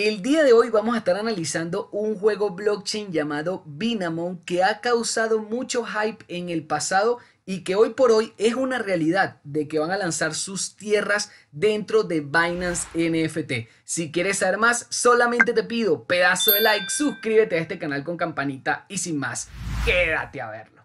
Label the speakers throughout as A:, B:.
A: El día de hoy vamos a estar analizando un juego blockchain llamado Binamon que ha causado mucho hype en el pasado y que hoy por hoy es una realidad de que van a lanzar sus tierras dentro de Binance NFT. Si quieres saber más, solamente te pido pedazo de like, suscríbete a este canal con campanita y sin más, quédate a verlo.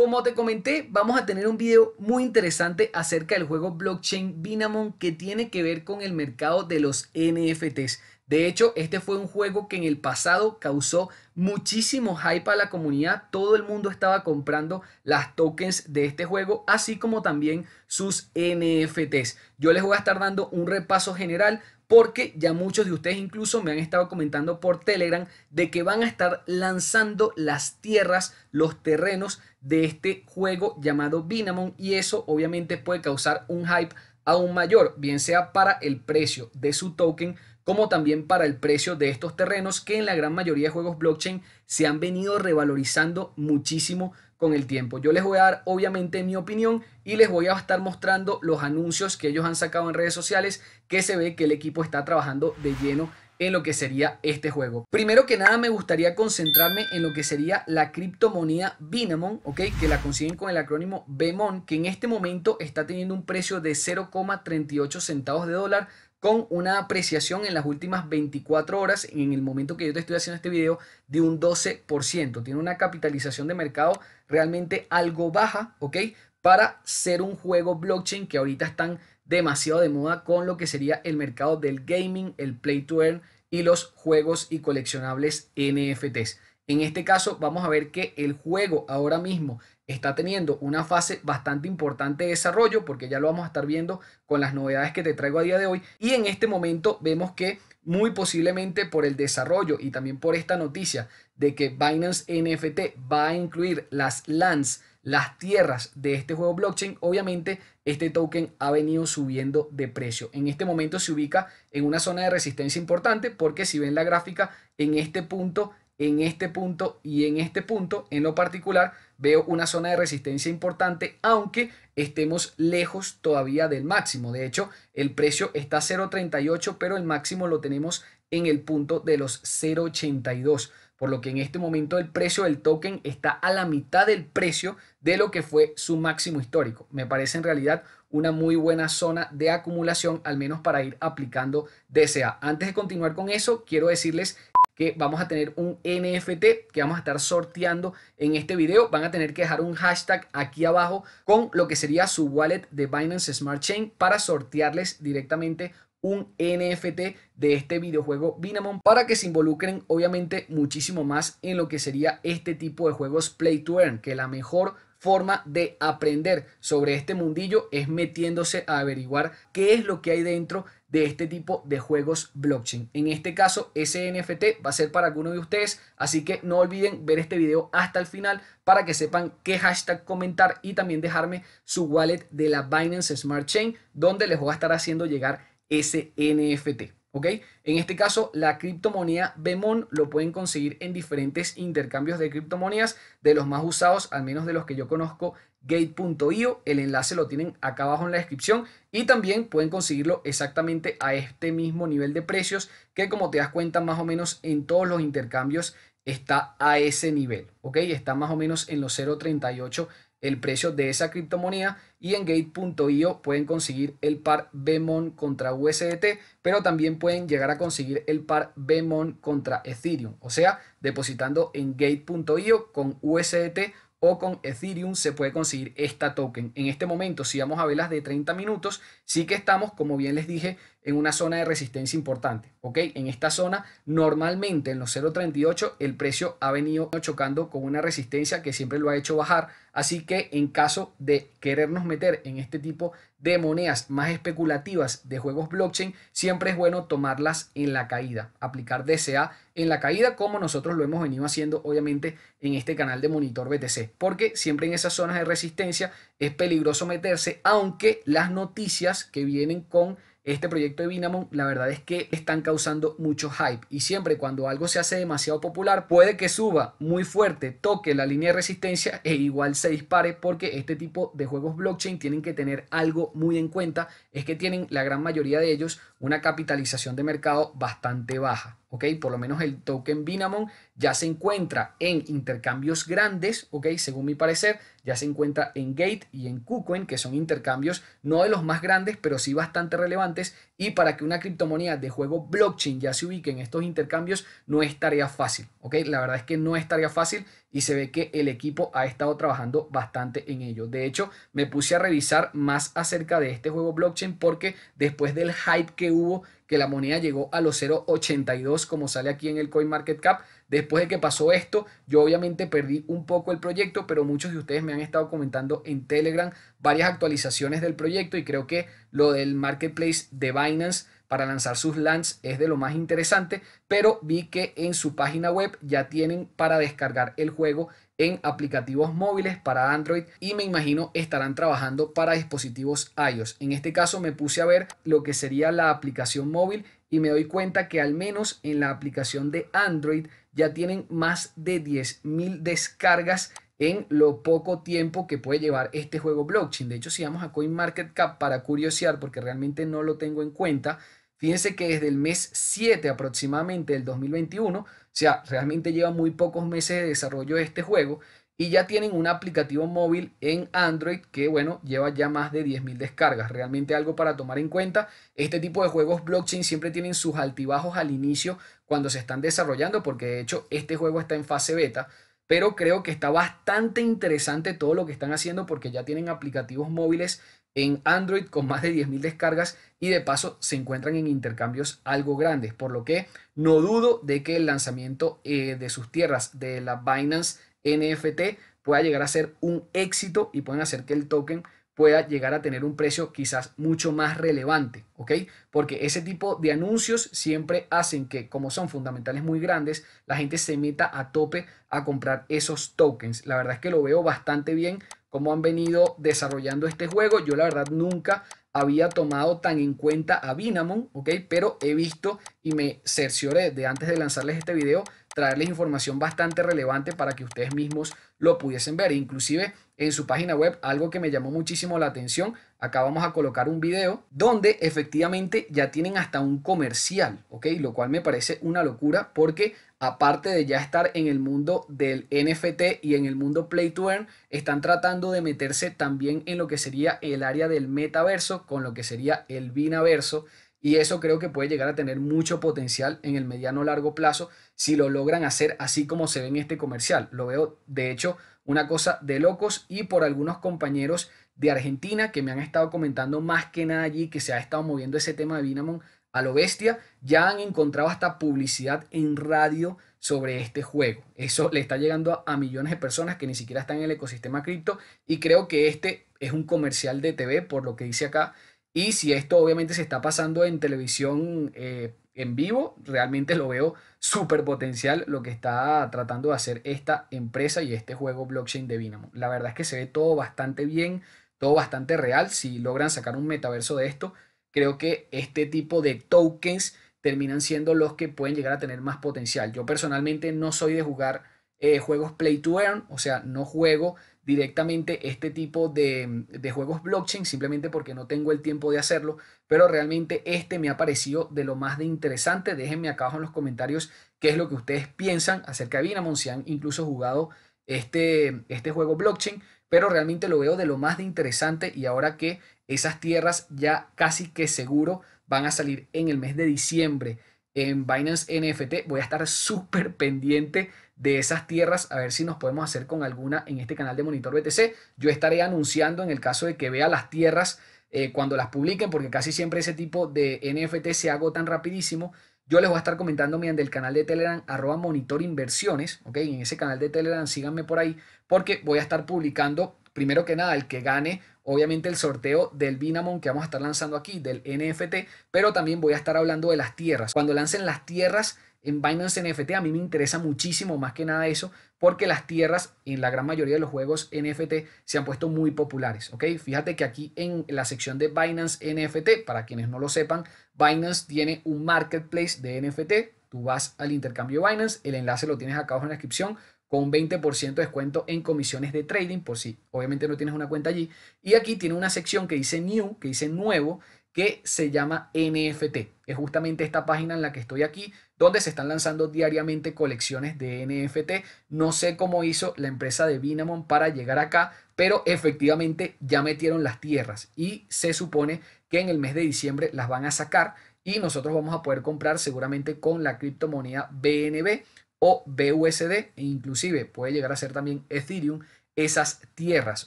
A: Como te comenté, vamos a tener un video muy interesante acerca del juego blockchain Binamon que tiene que ver con el mercado de los NFTs. De hecho, este fue un juego que en el pasado causó muchísimo hype a la comunidad. Todo el mundo estaba comprando las tokens de este juego, así como también sus NFTs. Yo les voy a estar dando un repaso general, porque ya muchos de ustedes incluso me han estado comentando por Telegram de que van a estar lanzando las tierras, los terrenos de este juego llamado Binamon y eso obviamente puede causar un hype aún mayor, bien sea para el precio de su token como también para el precio de estos terrenos que en la gran mayoría de juegos blockchain se han venido revalorizando muchísimo con el tiempo. Yo les voy a dar obviamente mi opinión y les voy a estar mostrando los anuncios que ellos han sacado en redes sociales que se ve que el equipo está trabajando de lleno en lo que sería este juego. Primero que nada me gustaría concentrarme en lo que sería la criptomoneda Binamon, ¿ok? Que la consiguen con el acrónimo BEMON, que en este momento está teniendo un precio de 0,38 centavos de dólar con una apreciación en las últimas 24 horas, en el momento que yo te estoy haciendo este video, de un 12%. Tiene una capitalización de mercado realmente algo baja, ¿ok? Para ser un juego blockchain que ahorita están demasiado de moda con lo que sería el mercado del gaming, el play to earn y los juegos y coleccionables NFTs. En este caso vamos a ver que el juego ahora mismo está teniendo una fase bastante importante de desarrollo porque ya lo vamos a estar viendo con las novedades que te traigo a día de hoy y en este momento vemos que muy posiblemente por el desarrollo y también por esta noticia de que Binance NFT va a incluir las lands, las tierras de este juego blockchain, obviamente este token ha venido subiendo de precio. En este momento se ubica en una zona de resistencia importante porque si ven la gráfica, en este punto en este punto y en este punto en lo particular veo una zona de resistencia importante aunque estemos lejos todavía del máximo. De hecho, el precio está 0.38 pero el máximo lo tenemos en el punto de los 0.82 por lo que en este momento el precio del token está a la mitad del precio de lo que fue su máximo histórico. Me parece en realidad una muy buena zona de acumulación, al menos para ir aplicando DSA. Antes de continuar con eso, quiero decirles que vamos a tener un NFT que vamos a estar sorteando en este video. Van a tener que dejar un hashtag aquí abajo con lo que sería su wallet de Binance Smart Chain para sortearles directamente un NFT de este videojuego Binamon para que se involucren obviamente muchísimo más en lo que sería este tipo de juegos play to earn, que la mejor forma de aprender sobre este mundillo es metiéndose a averiguar qué es lo que hay dentro de este tipo de juegos blockchain. En este caso, ese NFT va a ser para alguno de ustedes, así que no olviden ver este video hasta el final para que sepan qué hashtag comentar y también dejarme su wallet de la Binance Smart Chain, donde les voy a estar haciendo llegar ese NFT. ¿ok? En este caso, la criptomoneda Bemon lo pueden conseguir en diferentes intercambios de criptomonedas, de los más usados, al menos de los que yo conozco, gate.io, el enlace lo tienen acá abajo en la descripción y también pueden conseguirlo exactamente a este mismo nivel de precios que como te das cuenta más o menos en todos los intercambios está a ese nivel, ¿ok? Está más o menos en los 0.38 el precio de esa criptomoneda y en gate.io pueden conseguir el par Bemon contra USDT, pero también pueden llegar a conseguir el par Bemon contra Ethereum, o sea, depositando en gate.io con USDT o con Ethereum se puede conseguir esta token. En este momento, si vamos a velas de 30 minutos, sí que estamos, como bien les dije, en una zona de resistencia importante. ¿ok? En esta zona, normalmente en los 0.38, el precio ha venido chocando con una resistencia que siempre lo ha hecho bajar Así que en caso de querernos meter en este tipo de monedas más especulativas de juegos blockchain, siempre es bueno tomarlas en la caída, aplicar DCA en la caída como nosotros lo hemos venido haciendo obviamente en este canal de Monitor BTC, porque siempre en esas zonas de resistencia es peligroso meterse, aunque las noticias que vienen con este proyecto de Binamon, la verdad es que están causando mucho hype y siempre cuando algo se hace demasiado popular puede que suba muy fuerte, toque la línea de resistencia e igual se dispare porque este tipo de juegos blockchain tienen que tener algo muy en cuenta, es que tienen la gran mayoría de ellos una capitalización de mercado bastante baja, ¿ok? Por lo menos el token Binamon ya se encuentra en intercambios grandes, ¿ok? Según mi parecer, ya se encuentra en Gate y en KuCoin, que son intercambios no de los más grandes, pero sí bastante relevantes. Y para que una criptomoneda de juego blockchain ya se ubique en estos intercambios, no es tarea fácil, ¿ok? La verdad es que no es tarea fácil y se ve que el equipo ha estado trabajando bastante en ello. De hecho, me puse a revisar más acerca de este juego blockchain porque después del hype que hubo que la moneda llegó a los 0.82 como sale aquí en el CoinMarketCap. Después de que pasó esto, yo obviamente perdí un poco el proyecto, pero muchos de ustedes me han estado comentando en Telegram varias actualizaciones del proyecto y creo que lo del marketplace de Binance para lanzar sus lands es de lo más interesante, pero vi que en su página web ya tienen para descargar el juego en aplicativos móviles para Android y me imagino estarán trabajando para dispositivos iOS. En este caso me puse a ver lo que sería la aplicación móvil y me doy cuenta que al menos en la aplicación de Android ya tienen más de 10.000 descargas en lo poco tiempo que puede llevar este juego blockchain. De hecho, si vamos a CoinMarketCap para curiosear, porque realmente no lo tengo en cuenta, fíjense que desde el mes 7 aproximadamente del 2021 o sea, realmente lleva muy pocos meses de desarrollo este juego y ya tienen un aplicativo móvil en Android que, bueno, lleva ya más de 10.000 descargas. Realmente algo para tomar en cuenta. Este tipo de juegos blockchain siempre tienen sus altibajos al inicio cuando se están desarrollando, porque de hecho este juego está en fase beta. Pero creo que está bastante interesante todo lo que están haciendo porque ya tienen aplicativos móviles en Android con más de 10.000 descargas y de paso se encuentran en intercambios algo grandes, por lo que no dudo de que el lanzamiento eh, de sus tierras de la Binance NFT pueda llegar a ser un éxito y pueden hacer que el token pueda llegar a tener un precio quizás mucho más relevante, ¿ok? Porque ese tipo de anuncios siempre hacen que, como son fundamentales muy grandes, la gente se meta a tope a comprar esos tokens. La verdad es que lo veo bastante bien cómo han venido desarrollando este juego. Yo la verdad nunca había tomado tan en cuenta a Binamon, ¿ok? Pero he visto y me cercioré de antes de lanzarles este video, traerles información bastante relevante para que ustedes mismos lo pudiesen ver. Inclusive en su página web algo que me llamó muchísimo la atención. Acá vamos a colocar un video donde efectivamente ya tienen hasta un comercial, ¿ok? Lo cual me parece una locura porque aparte de ya estar en el mundo del NFT y en el mundo Play to Earn, están tratando de meterse también en lo que sería el área del metaverso con lo que sería el binaverso. Y eso creo que puede llegar a tener mucho potencial en el mediano o largo plazo si lo logran hacer así como se ve en este comercial. Lo veo, de hecho, una cosa de locos y por algunos compañeros de Argentina que me han estado comentando más que nada allí que se ha estado moviendo ese tema de Binamon a lo bestia, ya han encontrado hasta publicidad en radio sobre este juego. Eso le está llegando a, millones de personas que ni siquiera están en el ecosistema cripto y creo que este es un comercial de TV por lo que dice acá y si esto obviamente se está pasando en televisión eh, en vivo, realmente lo veo súper potencial lo que está tratando de hacer esta empresa y este juego blockchain de Vinamo. La verdad es que se ve todo bastante bien, todo bastante real. Si logran sacar un metaverso de esto, creo que este tipo de tokens terminan siendo los que pueden llegar a tener más potencial. Yo personalmente no soy de jugar eh, juegos play to earn, o sea, no juego directamente este tipo de, de, juegos blockchain simplemente porque no tengo el tiempo de hacerlo, pero realmente este me ha parecido de lo más de interesante. Déjenme acá abajo en los comentarios qué es lo que ustedes piensan acerca de Binance, si han incluso jugado este, este juego blockchain, pero realmente lo veo de lo más de interesante y ahora que esas tierras ya casi que seguro van a salir en el mes de diciembre en Binance NFT. Voy a estar súper pendiente de esas tierras a ver si nos podemos hacer con alguna en este canal de Monitor BTC. Yo estaré anunciando en el caso de que vea las tierras eh, cuando las publiquen, porque casi siempre ese tipo de NFT se agotan rapidísimo. Yo les voy a estar comentando mediante el canal de Telegram, arroba monitor inversiones, ¿ok? En ese canal de Telegram síganme por ahí, porque voy a estar publicando, primero que nada, el que gane obviamente el sorteo del Binamon que vamos a estar lanzando aquí, del NFT, pero también voy a estar hablando de las tierras. Cuando lancen las tierras en Binance NFT, a mí me interesa muchísimo más que nada eso, porque las tierras en la gran mayoría de los juegos NFT se han puesto muy populares, ¿ok? Fíjate que aquí en la sección de Binance NFT, para quienes no lo sepan, Binance tiene un marketplace de NFT, tú vas al intercambio Binance, el enlace lo tienes acá abajo en la descripción, con 20% de descuento en comisiones de trading, por si obviamente no tienes una cuenta allí. Y aquí tiene una sección que dice New, que dice Nuevo, que se llama NFT. Es justamente esta página en la que estoy aquí, donde se están lanzando diariamente colecciones de NFT. No sé cómo hizo la empresa de Binamon para llegar acá, pero efectivamente ya metieron las tierras y se supone que en el mes de diciembre las van a sacar y nosotros vamos a poder comprar seguramente con la criptomoneda BNB o BUSD e inclusive puede llegar a ser también Ethereum, esas tierras,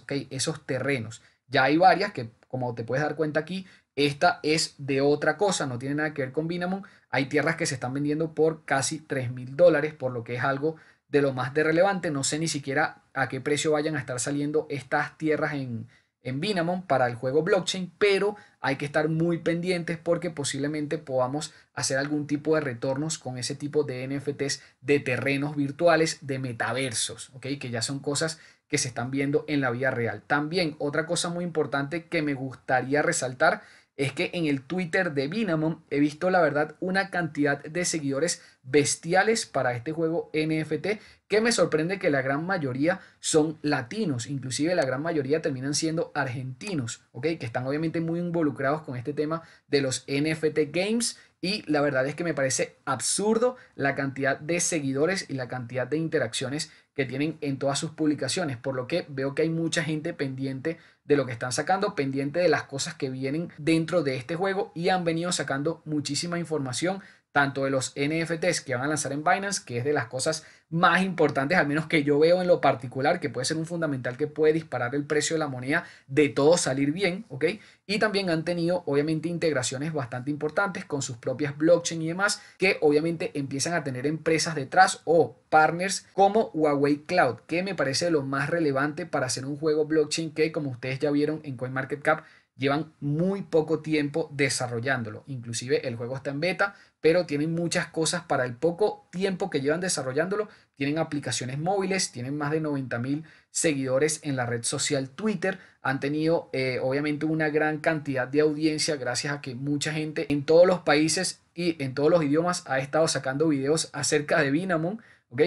A: ¿okay? esos terrenos. Ya hay varias que, como te puedes dar cuenta aquí, esta es de otra cosa, no tiene nada que ver con Binamon. Hay tierras que se están vendiendo por casi 3 mil dólares, por lo que es algo de lo más de relevante. No sé ni siquiera a qué precio vayan a estar saliendo estas tierras en, en Binamon para el juego blockchain, pero hay que estar muy pendientes porque posiblemente podamos hacer algún tipo de retornos con ese tipo de NFTs de terrenos virtuales, de metaversos, Que ya son cosas que se están viendo en la vida real. También otra cosa muy importante que me gustaría resaltar es que en el Twitter de Binamon he visto la verdad una cantidad de seguidores bestiales para este juego NFT que me sorprende que la gran mayoría son latinos, inclusive la gran mayoría terminan siendo argentinos, Que están obviamente muy involucrados con este tema de los NFT games y la verdad es que me parece absurdo la cantidad de seguidores y la cantidad de interacciones que tienen en todas sus publicaciones, por lo que veo que hay mucha gente pendiente de lo que están sacando, pendiente de las cosas que vienen dentro de este juego y han venido sacando muchísima información tanto de los NFTs que van a lanzar en Binance, que es de las cosas más importantes, al menos que yo veo en lo particular, que puede ser un fundamental que puede disparar el precio de la moneda de todo salir bien, ¿ok? Y también han tenido, obviamente, integraciones bastante importantes con sus propias blockchain y demás, que obviamente empiezan a tener empresas detrás o partners como Huawei Cloud, que me parece lo más relevante para hacer un juego blockchain que, como ustedes ya vieron en CoinMarketCap, llevan muy poco tiempo desarrollándolo. Inclusive el juego está en beta, pero tienen muchas cosas para el poco tiempo que llevan desarrollándolo. Tienen aplicaciones móviles, tienen más de 90.000 seguidores en la red social Twitter. Han tenido eh, obviamente una gran cantidad de audiencia gracias a que mucha gente en todos los países y en todos los idiomas ha estado sacando videos acerca de Binamon,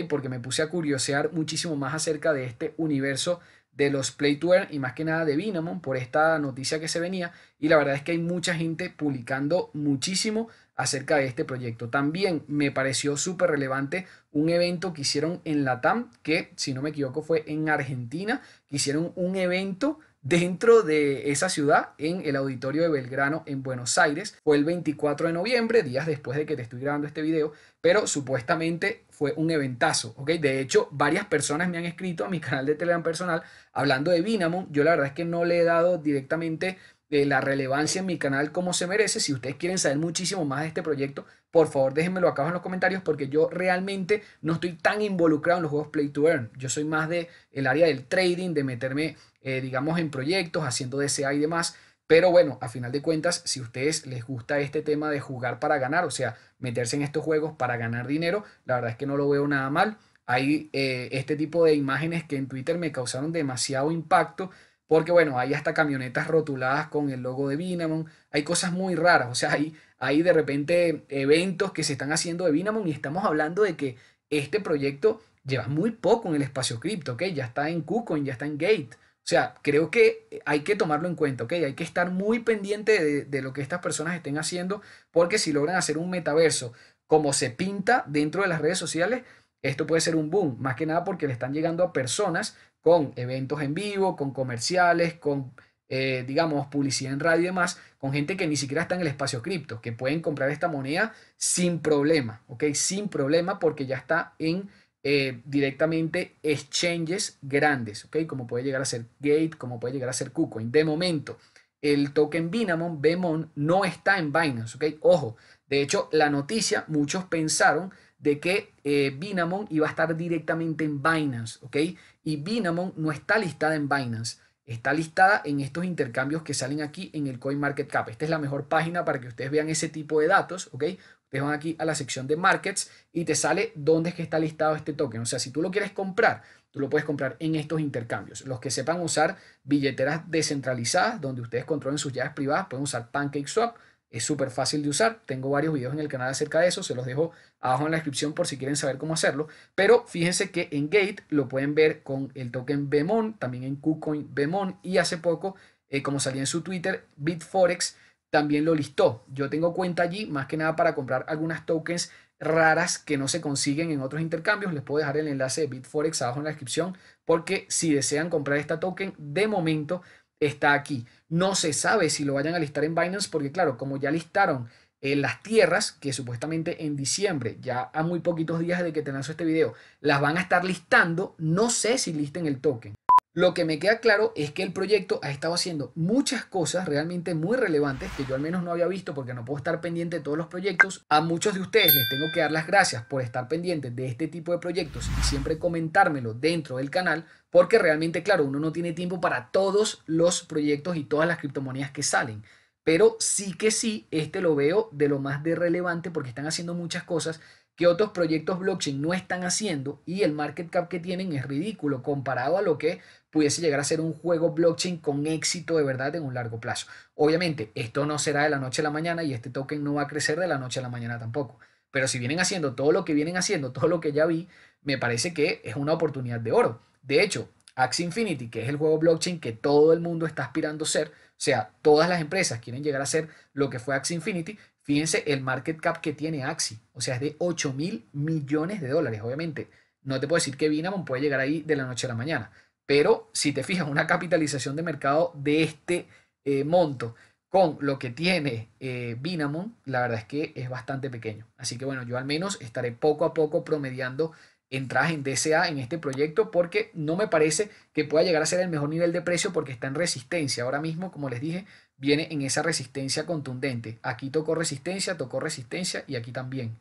A: Porque me puse a curiosear muchísimo más acerca de este universo de los Play y más que nada de Binamon por esta noticia que se venía y la verdad es que hay mucha gente publicando muchísimo acerca de este proyecto. También me pareció súper relevante un evento que hicieron en la TAM que si no me equivoco fue en Argentina, que hicieron un evento dentro de esa ciudad en el auditorio de Belgrano en Buenos Aires. Fue el 24 de noviembre, días después de que te estoy grabando este video, pero supuestamente fue un eventazo, ¿ok? De hecho, varias personas me han escrito a mi canal de Telegram personal hablando de Binamon. Yo la verdad es que no le he dado directamente eh, la relevancia en mi canal como se merece. Si ustedes quieren saber muchísimo más de este proyecto, por favor déjenmelo acá abajo en los comentarios porque yo realmente no estoy tan involucrado en los juegos Play to Earn. Yo soy más de área del trading, de meterme eh, digamos, en proyectos, haciendo DCA y demás. Pero bueno, a final de cuentas, si a ustedes les gusta este tema de jugar para ganar, o sea, meterse en estos juegos para ganar dinero, la verdad es que no lo veo nada mal. Hay eh, este tipo de imágenes que en Twitter me causaron demasiado impacto, porque bueno, hay hasta camionetas rotuladas con el logo de Binamon, hay cosas muy raras, o sea, hay, hay de repente eventos que se están haciendo de Binamon y estamos hablando de que este proyecto lleva muy poco en el espacio cripto, ¿ok? Ya está en KuCoin, ya está en Gate, o sea, creo que hay que tomarlo en cuenta, ¿ok? Hay que estar muy pendiente de, lo que estas personas estén haciendo, porque si logran hacer un metaverso como se pinta dentro de las redes sociales, esto puede ser un boom, más que nada porque le están llegando a personas con eventos en vivo, con comerciales, con, eh, digamos, publicidad en radio y demás, con gente que ni siquiera está en el espacio cripto, que pueden comprar esta moneda sin problema, ¿ok? Sin problema porque ya está en eh, directamente exchanges grandes, ¿ok? Como puede llegar a ser Gate, como puede llegar a ser KuCoin. De momento, el token Binamon Bemon, no está en Binance, ¿ok? Ojo, de hecho, la noticia, muchos pensaron de que eh, Binamon iba a estar directamente en Binance, ¿ok? Y Binamon no está listada en Binance está listada en estos intercambios que salen aquí en el CoinMarketCap. Esta es la mejor página para que ustedes vean ese tipo de datos, ¿ok? Ustedes van aquí a la sección de markets y te sale dónde es que está listado este token. O sea, si tú lo quieres comprar, tú lo puedes comprar en estos intercambios. Los que sepan usar billeteras descentralizadas, donde ustedes controlen sus llaves privadas, pueden usar PancakeSwap es súper fácil de usar. Tengo varios videos en el canal acerca de eso. Se los dejo abajo en la descripción por si quieren saber cómo hacerlo. Pero fíjense que en Gate lo pueden ver con el token Bemon, también en KuCoin Bemon. Y hace poco, eh, como salía en su Twitter, BitForex también lo listó. Yo tengo cuenta allí más que nada para comprar algunas tokens raras que no se consiguen en otros intercambios. Les puedo dejar el enlace de BitForex abajo en la descripción porque si desean comprar esta token, de momento está aquí. No se sabe si lo vayan a listar en Binance porque, claro, como ya listaron eh, las tierras, que supuestamente en diciembre, ya a muy poquitos días de que te este video, las van a estar listando, no sé si listen el token. Lo que me queda claro es que el proyecto ha estado haciendo muchas cosas realmente muy relevantes que yo al menos no había visto porque no puedo estar pendiente de todos los proyectos. A muchos de ustedes les tengo que dar las gracias por estar pendientes de este tipo de proyectos y siempre comentármelo dentro del canal porque realmente, claro, uno no tiene tiempo para todos los proyectos y todas las criptomonedas que salen. Pero sí que sí, este lo veo de lo más de relevante porque están haciendo muchas cosas que otros proyectos blockchain no están haciendo y el market cap que tienen es ridículo comparado a lo que pudiese llegar a ser un juego blockchain con éxito de verdad en un largo plazo. Obviamente, esto no será de la noche a la mañana y este token no va a crecer de la noche a la mañana tampoco. Pero si vienen haciendo todo lo que vienen haciendo, todo lo que ya vi, me parece que es una oportunidad de oro. De hecho, Axie Infinity, que es el juego blockchain que todo el mundo está aspirando a ser, o sea, todas las empresas quieren llegar a ser lo que fue Axie Infinity, Fíjense el market cap que tiene Axi, o sea, es de 8 mil millones de dólares, obviamente. No te puedo decir que Binamon puede llegar ahí de la noche a la mañana, pero si te fijas, una capitalización de mercado de este eh, monto con lo que tiene eh, Binamon, la verdad es que es bastante pequeño. Así que bueno, yo al menos estaré poco a poco promediando entradas en DSA en este proyecto porque no me parece que pueda llegar a ser el mejor nivel de precio porque está en resistencia. Ahora mismo, como les dije, viene en esa resistencia contundente. Aquí tocó resistencia, tocó resistencia y aquí también.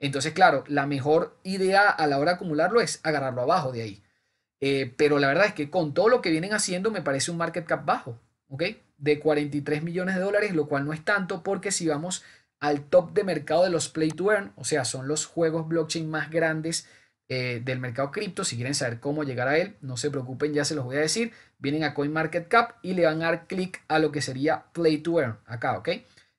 A: Entonces, claro, la mejor idea a la hora de acumularlo es agarrarlo abajo de ahí. Eh, pero la verdad es que con todo lo que vienen haciendo me parece un market cap bajo, ¿ok? De 43 millones de dólares, lo cual no es tanto porque si vamos al top de mercado de los play to earn, o sea, son los juegos blockchain más grandes eh, del mercado cripto. Si quieren saber cómo llegar a él, no se preocupen, ya se los voy a decir. Vienen a CoinMarketCap y le van a dar clic a lo que sería Play to Earn, acá, ¿ok?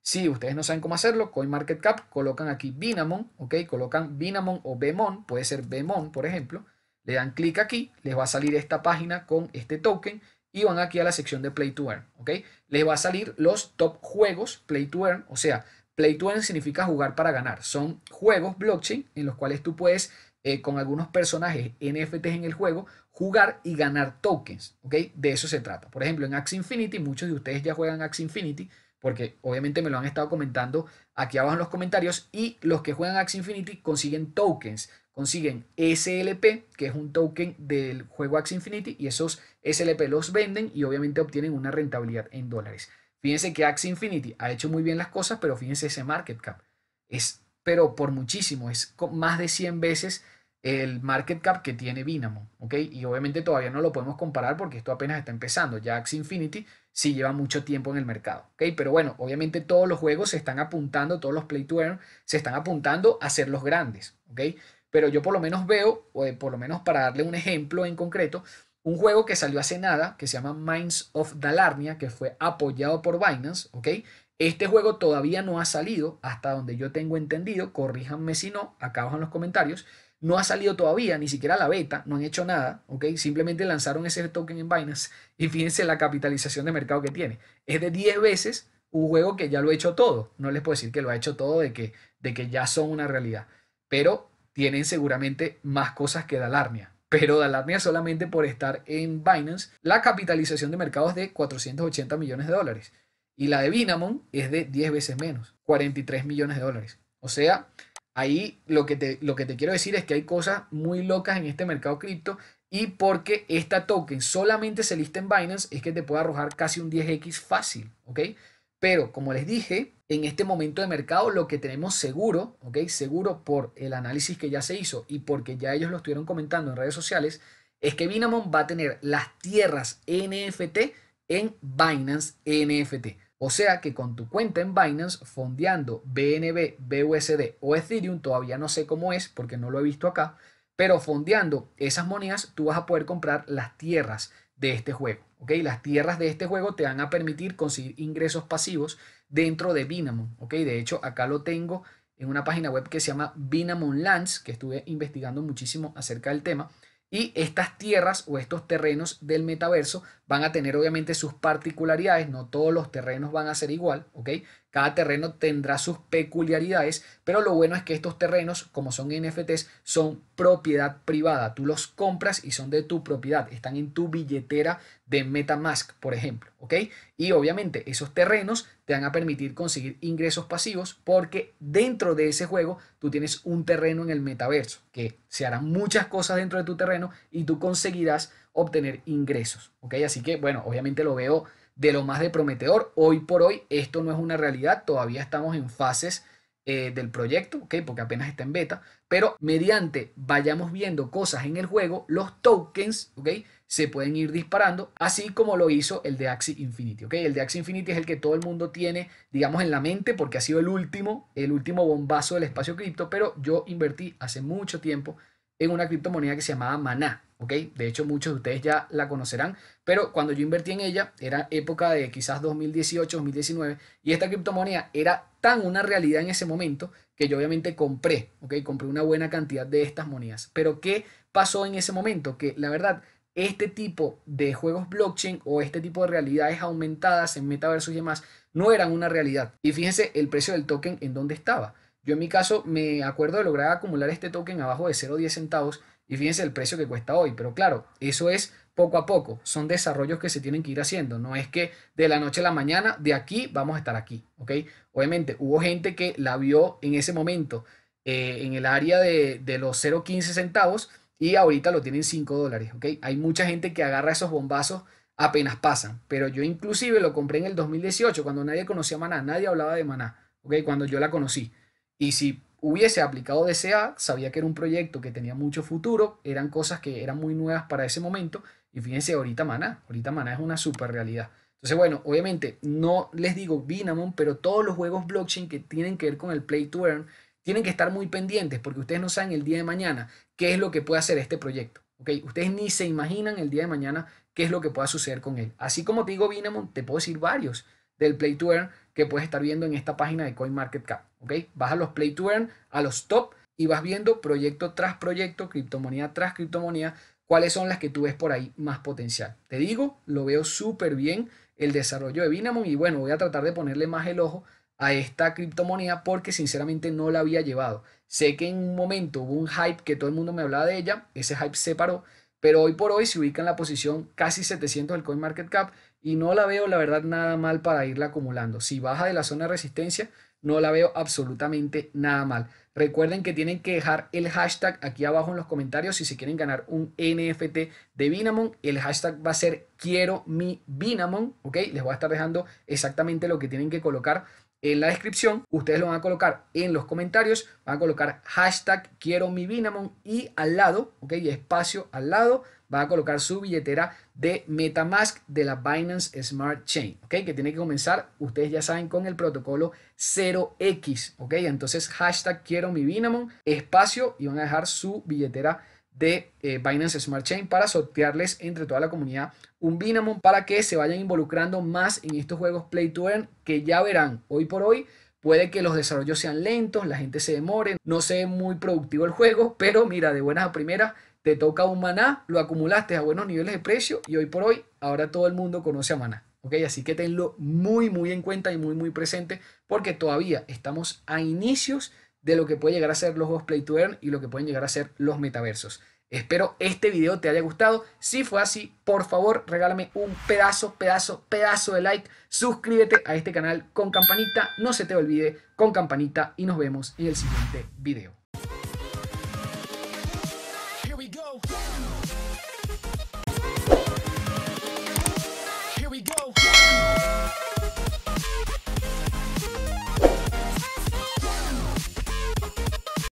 A: Si ustedes no saben cómo hacerlo, CoinMarketCap, colocan aquí Binamon, ¿ok? Colocan Binamon o Bemon, puede ser Bemon, por ejemplo. Le dan clic aquí, les va a salir esta página con este token y van aquí a la sección de Play to Earn, ¿ok? Les va a salir los top juegos Play to Earn, o sea, Play to Earn significa jugar para ganar. Son juegos blockchain en los cuales tú puedes eh, con algunos personajes NFTs en el juego, jugar y ganar tokens. ¿ok? De eso se trata. Por ejemplo, en Axie Infinity, muchos de ustedes ya juegan Axie Infinity, porque obviamente me lo han estado comentando aquí abajo en los comentarios. Y los que juegan Axie Infinity consiguen tokens. Consiguen SLP, que es un token del juego Axie Infinity, y esos SLP los venden y obviamente obtienen una rentabilidad en dólares. Fíjense que Axie Infinity ha hecho muy bien las cosas, pero fíjense ese market cap. Es pero por muchísimo, es más de 100 veces el market cap que tiene Binance, ¿ok? Y obviamente todavía no lo podemos comparar porque esto apenas está empezando. Ya Axie Infinity sí lleva mucho tiempo en el mercado, ¿ok? Pero bueno, obviamente todos los juegos se están apuntando, todos los play to earn se están apuntando a ser los grandes, ¿ok? Pero yo por lo menos veo, o eh, por lo menos para darle un ejemplo en concreto, un juego que salió hace nada que se llama Minds of Dalarnia, que fue apoyado por Binance, ¿ok? Este juego todavía no ha salido, hasta donde yo tengo entendido, corríjanme si no, acá abajo en los comentarios, no ha salido todavía, ni siquiera la beta, no han hecho nada, ¿ok? Simplemente lanzaron ese token en Binance y fíjense la capitalización de mercado que tiene. Es de 10 veces un juego que ya lo ha hecho todo. No les puedo decir que lo ha hecho todo, de que, de que ya son una realidad, pero tienen seguramente más cosas que Dalarnia. Pero Dalarnia solamente por estar en Binance, la capitalización de mercado es de 480 millones de dólares. Y la de Binamon es de 10 veces menos, 43 millones de dólares. O sea, ahí lo que te, lo que te quiero decir es que hay cosas muy locas en este mercado cripto y porque esta token solamente se lista en Binance es que te puede arrojar casi un 10x fácil, Pero como les dije, en este momento de mercado lo que tenemos seguro, ¿ok? Seguro por el análisis que ya se hizo y porque ya ellos lo estuvieron comentando en redes sociales, es que Binamon va a tener las tierras NFT en Binance NFT. O sea que con tu cuenta en Binance, fondeando BNB, BUSD o Ethereum, todavía no sé cómo es porque no lo he visto acá, pero fondeando esas monedas, tú vas a poder comprar las tierras de este juego. ¿ok? Las tierras de este juego te van a permitir conseguir ingresos pasivos dentro de Binamon. ¿ok? De hecho, acá lo tengo en una página web que se llama Binamon Lands, que estuve investigando muchísimo acerca del tema. Y estas tierras o estos terrenos del metaverso van a tener obviamente sus particularidades, no todos los terrenos van a ser igual, ¿ok? Cada terreno tendrá sus peculiaridades, pero lo bueno es que estos terrenos, como son NFTs, son propiedad privada. Tú los compras y son de tu propiedad, están en tu billetera de Metamask, por ejemplo, ¿ok? Y obviamente esos terrenos te van a permitir conseguir ingresos pasivos porque dentro de ese juego tú tienes un terreno en el metaverso, que se harán muchas cosas dentro de tu terreno y tú conseguirás obtener ingresos. ¿ok? Así que, bueno, obviamente lo veo de lo más de prometedor. Hoy por hoy esto no es una realidad, todavía estamos en fases eh, del proyecto, ¿okay? porque apenas está en beta, pero mediante vayamos viendo cosas en el juego, los tokens ¿okay? se pueden ir disparando, así como lo hizo el de Axie Infinity. ¿okay? El de Axie Infinity es el que todo el mundo tiene, digamos, en la mente, porque ha sido el último, el último bombazo del espacio cripto, pero yo invertí hace mucho tiempo en una criptomoneda que se llamaba Maná. ¿ok? De hecho, muchos de ustedes ya la conocerán, pero cuando yo invertí en ella, era época de quizás 2018, 2019, y esta criptomoneda era tan una realidad en ese momento que yo obviamente compré, ¿ok? Compré una buena cantidad de estas monedas. Pero ¿qué pasó en ese momento? Que la verdad, este tipo de juegos blockchain o este tipo de realidades aumentadas en metaversos y demás no eran una realidad. Y fíjense el precio del token en dónde estaba. Yo en mi caso me acuerdo de lograr acumular este token abajo de 0,10 centavos y fíjense el precio que cuesta hoy, pero claro, eso es poco a poco, son desarrollos que se tienen que ir haciendo, no es que de la noche a la mañana, de aquí vamos a estar aquí, ¿ok? Obviamente hubo gente que la vio en ese momento eh, en el área de, de los 0,15 centavos y ahorita lo tienen 5 dólares, ¿ok? Hay mucha gente que agarra esos bombazos apenas pasan, pero yo inclusive lo compré en el 2018 cuando nadie conocía Maná, nadie hablaba de Maná, ¿ok? Cuando yo la conocí. Y si hubiese aplicado DCA, sabía que era un proyecto que tenía mucho futuro, eran cosas que eran muy nuevas para ese momento. Y fíjense, ahorita Maná, ahorita Maná es una super realidad. Entonces, bueno, obviamente no les digo Binamon, pero todos los juegos blockchain que tienen que ver con el play to earn tienen que estar muy pendientes porque ustedes no saben el día de mañana qué es lo que puede hacer este proyecto. ¿okay? Ustedes ni se imaginan el día de mañana qué es lo que pueda suceder con él. Así como te digo Binamon, te puedo decir varios del play to earn que puedes estar viendo en esta página de CoinMarketCap. ¿ok? Vas a los play to earn, a los top y vas viendo proyecto tras proyecto, criptomoneda tras criptomoneda, cuáles son las que tú ves por ahí más potencial. Te digo, lo veo súper bien el desarrollo de Binamon y bueno, voy a tratar de ponerle más el ojo a esta criptomoneda porque sinceramente no la había llevado. Sé que en un momento hubo un hype que todo el mundo me hablaba de ella, ese hype se paró, pero hoy por hoy se ubica en la posición casi 700 del CoinMarketCap y no la veo la verdad nada mal para irla acumulando. Si baja de la zona de resistencia, no la veo absolutamente nada mal. Recuerden que tienen que dejar el hashtag aquí abajo en los comentarios si se quieren ganar un NFT de Binamon. El hashtag va a ser quiero mi Binamon, ¿ok? Les voy a estar dejando exactamente lo que tienen que colocar en la descripción. Ustedes lo van a colocar en los comentarios, van a colocar hashtag quiero mi Binamon y al lado, ¿ok? Espacio al lado va a colocar su billetera de Metamask de la Binance Smart Chain, okay, Que tiene que comenzar, ustedes ya saben, con el protocolo 0x, okay. Entonces, hashtag quiero mi Binamon, espacio, y van a dejar su billetera de eh, Binance Smart Chain para sortearles entre toda la comunidad un Binamon para que se vayan involucrando más en estos juegos Play to Earn que ya verán hoy por hoy. Puede que los desarrollos sean lentos, la gente se demore, no sea muy productivo el juego, pero mira, de buenas a primeras te toca un maná, lo acumulaste a buenos niveles de precio y hoy por hoy, ahora todo el mundo conoce a maná. Así que tenlo muy, muy en cuenta y muy, muy presente porque todavía estamos a inicios de lo que puede llegar a ser los dos play to earn y lo que pueden llegar a ser los metaversos. Espero este video te haya gustado. Si fue así, por favor, regálame un pedazo, pedazo, pedazo de like. Suscríbete a este canal con campanita. No se te olvide con campanita y nos vemos en el siguiente video.